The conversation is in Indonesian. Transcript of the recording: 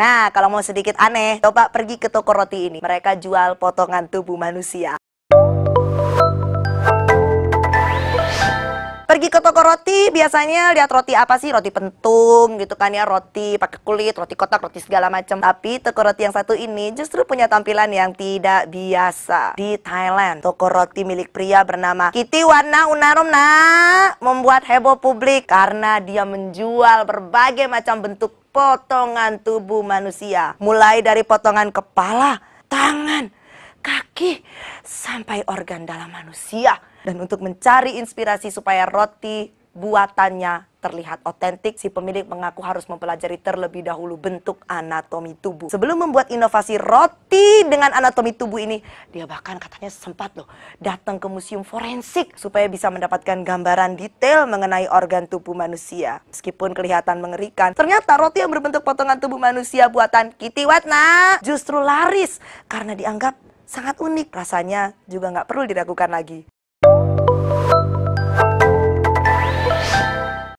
Nah, kalau mau sedikit aneh, coba pergi ke toko roti ini. Mereka jual potongan tubuh manusia. Pergi ke toko roti, biasanya lihat roti apa sih? Roti pentung gitu kan ya, roti pakai kulit, roti kotak, roti segala macam. Tapi toko roti yang satu ini justru punya tampilan yang tidak biasa. Di Thailand, toko roti milik pria bernama Kitty Warna Unarumna membuat heboh publik karena dia menjual berbagai macam bentuk potongan tubuh manusia, mulai dari potongan kepala, tangan, kaki, sampai organ dalam manusia. Dan untuk mencari inspirasi supaya roti buatannya terlihat otentik, si pemilik mengaku harus mempelajari terlebih dahulu bentuk anatomi tubuh. Sebelum membuat inovasi roti dengan anatomi tubuh ini, dia bahkan katanya sempat loh datang ke museum forensik supaya bisa mendapatkan gambaran detail mengenai organ tubuh manusia. Meskipun kelihatan mengerikan, ternyata roti yang berbentuk potongan tubuh manusia buatan Kitty Watna justru laris karena dianggap sangat unik. Rasanya juga nggak perlu diragukan lagi.